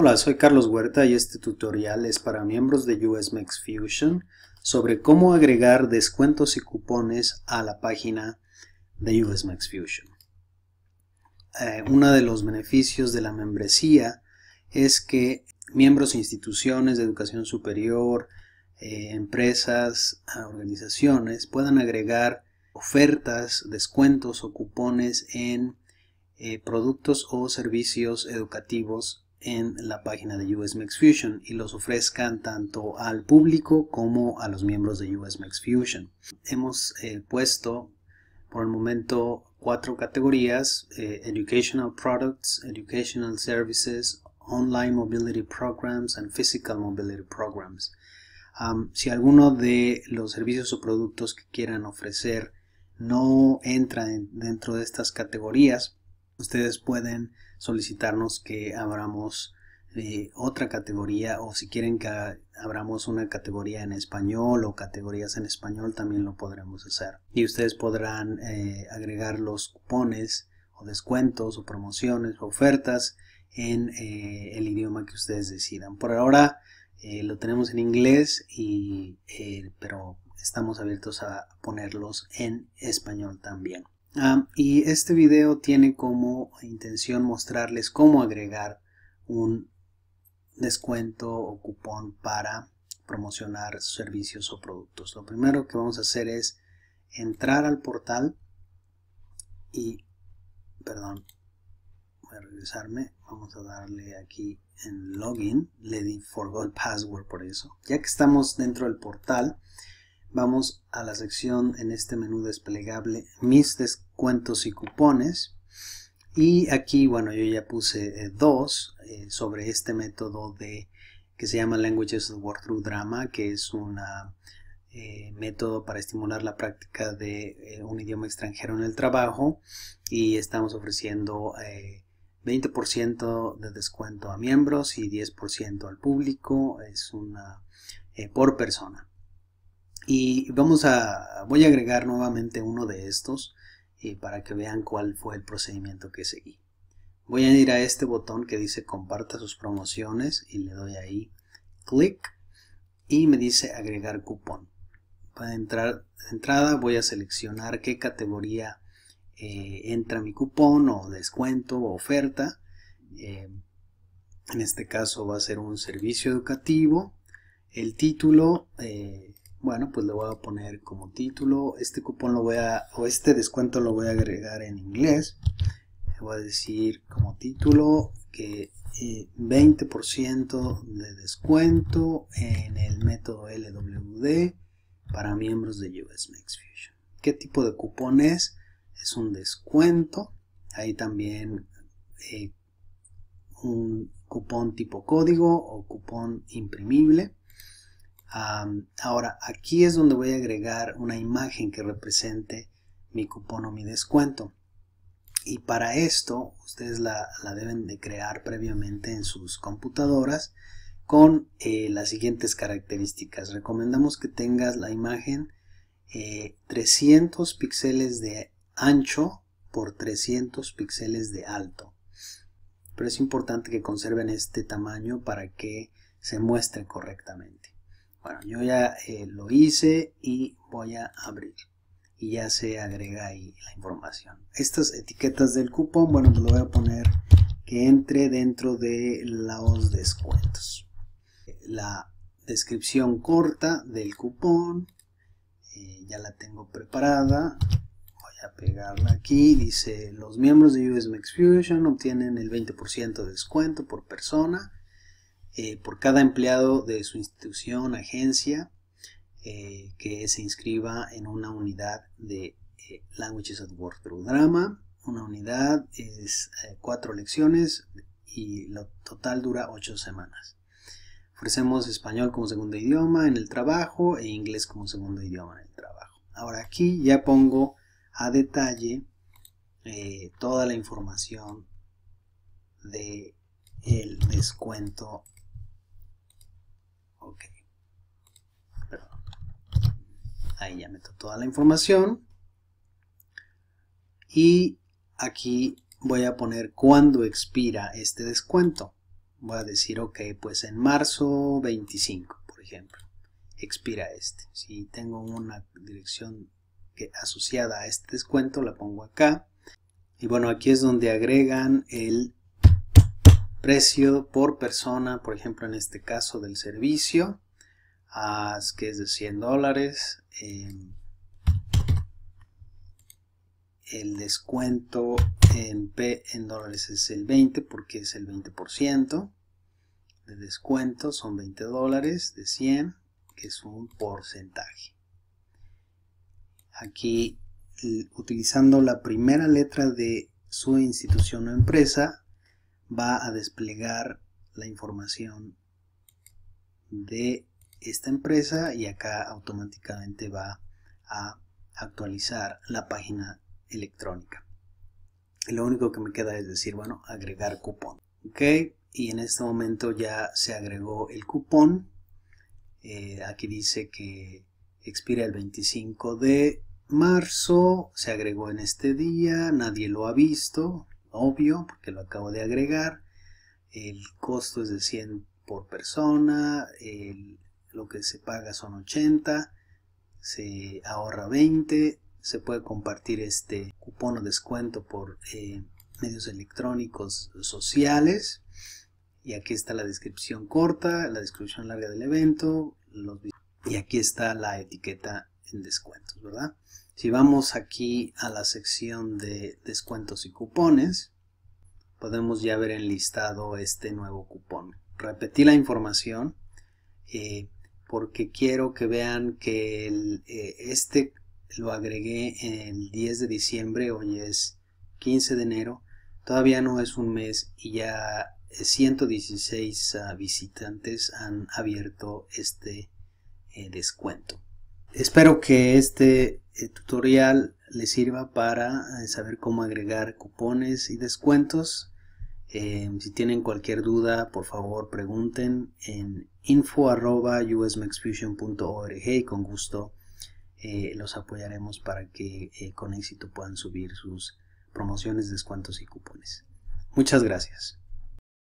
Hola, soy Carlos Huerta y este tutorial es para miembros de USMEX Fusion sobre cómo agregar descuentos y cupones a la página de USMEX Fusion. Eh, uno de los beneficios de la membresía es que miembros e instituciones de educación superior, eh, empresas, organizaciones puedan agregar ofertas, descuentos o cupones en eh, productos o servicios educativos en la página de USMX Fusion y los ofrezcan tanto al público como a los miembros de USMX Fusion. Hemos eh, puesto por el momento cuatro categorías, eh, Educational Products, Educational Services, Online Mobility Programs and Physical Mobility Programs. Um, si alguno de los servicios o productos que quieran ofrecer no entra dentro de estas categorías, ustedes pueden solicitarnos que abramos eh, otra categoría o si quieren que abramos una categoría en español o categorías en español también lo podremos hacer y ustedes podrán eh, agregar los cupones o descuentos o promociones o ofertas en eh, el idioma que ustedes decidan por ahora lo tenemos en inglés pero estamos abiertos a ponerlos en español también Ah, y este video tiene como intención mostrarles cómo agregar un descuento o cupón para promocionar servicios o productos. Lo primero que vamos a hacer es entrar al portal y, perdón, voy a regresarme, vamos a darle aquí en login, le di forgot password por eso. Ya que estamos dentro del portal, Vamos a la sección en este menú desplegable mis descuentos y cupones. Y aquí, bueno, yo ya puse eh, dos eh, sobre este método que se llama Languages of Work Through Drama, que es un eh, método para estimular la práctica de un idioma extranjero en el trabajo. Y estamos ofreciendo 20% de descuento a miembros y 10% al público. Es una por persona. Y vamos a, voy a agregar nuevamente uno de estos eh, para que vean cuál fue el procedimiento que seguí. Voy a ir a este botón que dice comparta sus promociones y le doy ahí clic y me dice agregar cupón. Para entrar entrada voy a seleccionar qué categoría eh, entra mi cupón o descuento o oferta. Eh, en este caso va a ser un servicio educativo. El título, bueno, pues le voy a poner como título. Este cupón lo voy a, o este descuento lo voy a agregar en inglés. Le voy a decir como título que 20% eh, de descuento en el método LWD para miembros de US Max Fusion. ¿Qué tipo de cupón es? Es un descuento. Hay también eh, un cupón tipo código o cupón imprimible ahora, aquí es donde voy a agregar una imagen que represente mi cupón o mi descuento. Y para esto, ustedes la, deben de crear previamente en sus computadoras con eh, las siguientes características. Recomendamos que tengas la imagen 300 eh, píxeles de ancho por 300 píxeles de alto. Pero es importante que conserven este tamaño para que se muestre correctamente. Bueno, yo ya eh, lo hice y voy a abrir. Y ya se agrega ahí la información. Estas etiquetas del cupón, bueno, pues lo voy a poner que entre dentro de los descuentos. La descripción corta del cupón, eh, ya la tengo preparada. Voy a pegarla aquí. Dice, los miembros de Max Fusion obtienen el 20% de descuento por persona eh, por cada empleado de su institución, agencia, eh, que se inscriba en una unidad de eh, Languages at Work Drama. Una unidad es cuatro lecciones y lo total dura ocho semanas. Ofrecemos español como segundo idioma en el trabajo e inglés como segundo idioma en el trabajo. Ahora aquí ya pongo a detalle toda la información de el descuento Ok. Ahí ya meto toda la información. Y aquí voy a poner cuándo expira este descuento. Voy a decir, ok, pues en marzo 25, por ejemplo, expira este. Si tengo una dirección que, asociada a este descuento, la pongo acá. Y bueno, aquí es donde agregan el precio por persona, por ejemplo en este caso del servicio, que es de 100 dólares. Em, el descuento en, en dólares es el 20 porque es el 20% de descuento, son 20 dólares de 100, que es un porcentaje. Aquí utilizando la primera letra de su institución o empresa, va a desplegar la información de esta empresa y acá automáticamente va a actualizar la página electrónica. lo único que me queda es decir, bueno, agregar cupón. Ok, y en este momento ya se agregó el cupón. Eh, aquí dice que expira el 25 de marzo, se agregó en este día, nadie lo ha visto, obvio, porque lo acabo de agregar. El costo es de 100 por persona, lo que se paga son 80, se ahorra 20, se puede compartir este cupón o descuento por eh, medios electrónicos sociales. Y aquí está la descripción corta, la descripción larga del evento, y aquí está la etiqueta en descuentos, ¿verdad? Si vamos aquí a la sección de descuentos y cupones, podemos ya ver enlistado este nuevo cupón. Repetí la información eh, porque quiero que vean que eh, este lo agregué el 10 de diciembre, hoy es 15 de enero, todavía no es un mes y ya 116 ah, visitantes han abierto este eh, descuento. Espero que este eh, tutorial les sirva para eh, saber cómo agregar cupones y descuentos. Em, si tienen cualquier duda, por favor pregunten en info.usmexfusion.org y con gusto eh, los apoyaremos para que con éxito puedan subir sus promociones, descuentos y cupones. Muchas gracias.